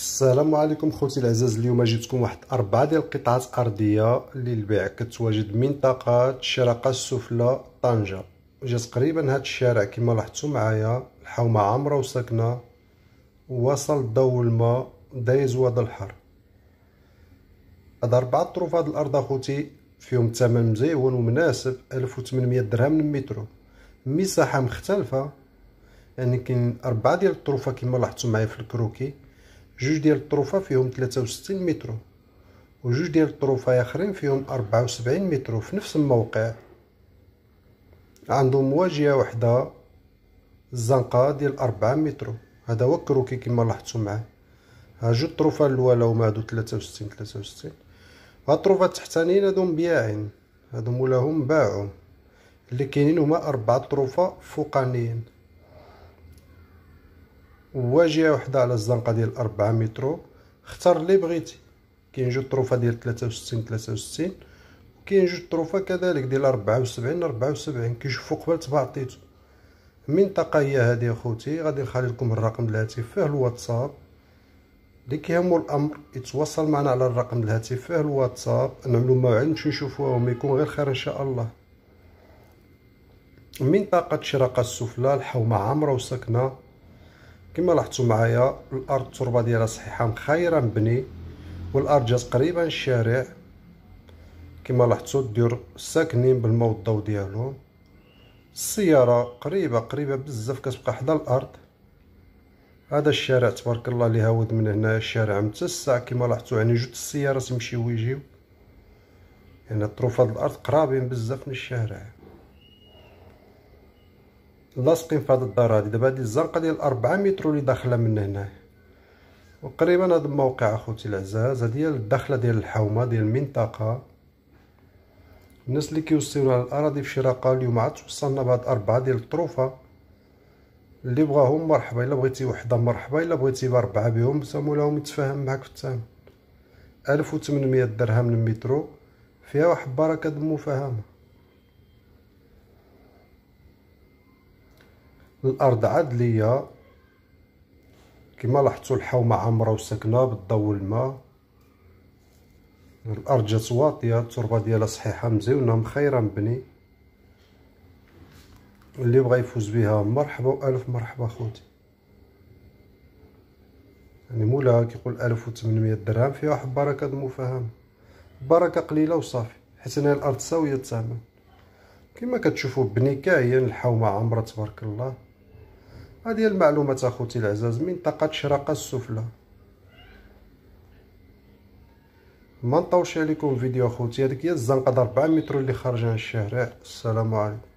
السلام عليكم خوتي العزاز اليوم جبتكم واحد أربعة ديال القطعات أرضية للبيع كتواجد منطقة الشرقه السفلى طنجة جا تقريبا هاد الشارع كما لاحظتوا معايا الحومة عامرة وساكنة وصل الضو الماء دايز واد الحر هاد أربعة طروف هاد الأرض أخوتي فيهم ثمن مزيون ومناسب 1800 درهم المترو مساحة مختلفة يعني كاين أربعة ديال الطروفة كما لاحظتوا معايا في الكروكي جوج ديال الطروفه فيهم 63 متر وجوج ديال الطروفه اخرين فيهم 74 متر في نفس الموقع عندهم واجهه وحده الزنقه ديال 4 متر هذا هو الكروكي كما لاحظتوا معاه ها جوج الطروفه الاولى هما هادو 63 63 ها الطروفه التحتانيين هادو مبياعين هادو مولاهم باعو اللي كاينين هما اربعه طروفه فوقانيين واجهه وحده على الزنقه ديال 4 مترو اختار اللي بغيتي كاين جوج طروفه ديال 63 63 وكاين جوج طروفه كذلك ديال 74 74 كيشوفوا قبل تبعطيتو المنطقه هي هذه اخوتي غادي نخلي لكم الرقم الهاتف فيه الواتساب اللي كيهمو الامر يتواصل معنا على الرقم الهاتف فيه الواتساب نعملو موعد نمشيو وما يكون غير خير ان شاء الله منطقه شراقه السفلى الحومه عامره وسكنه كما لاحظتوا معايا الارض التربه ديالها صحيحه مخيره مبني والارض جات قريبا الشارع كما لاحظتوا دير ساكنين بالماء الضو ديالهم السياره قريبه قريبه بزاف كتبقى حدا الارض هذا الشارع تبارك الله اللي هاود من هنا الشارع متسع كما لاحظتوا يعني جوج السيارات يمشيو ويجيو يعني الطروفات الارض قرابين بزاف من الشارع لاصقين في هاد الدار هادي دابا هادي الزنقه ديال 4 متر اللي داخله من هنا وقريبا هذا الموقع اخوتي العزاز هادي هي الداخله ديال الحومه ديال المنطقه الناس اللي كيوصيونا على الاراضي في شراقه اليوم عاد توصلنا بهاد اربعه ديال الطروفه اللي بغاهم مرحبا الا بغيتي وحده مرحبا الا بغيتي باربعه بهم لهم يتفاهم معاك في الثمن 1800 درهم المترو فيها واحد بركه المفاهمه الارض ليا كما لاحظتوا الحومه عامره وساكنه بالضوء الماء الارض جات واطيه التربه ديالها صحيحه مزيونه مخيره مبني اللي بغى يفوز بها مرحبا والف مرحبا خوتي يعني مولاها كيقول 1800 درهم فيها واحد البركه المفاهمه بركه قليله وصافي حيت هنا الارض ساويه الثمن كما كتشوفوا بني كاين الحومه عامره تبارك الله هذه المعلومات اخوتي العزاز منطقه طاقة شراقة السفلى ما نطوش عليكم فيديو اخوتي هذيك هي الزنقه 4 متر اللي خارجه الشارع السلام عليكم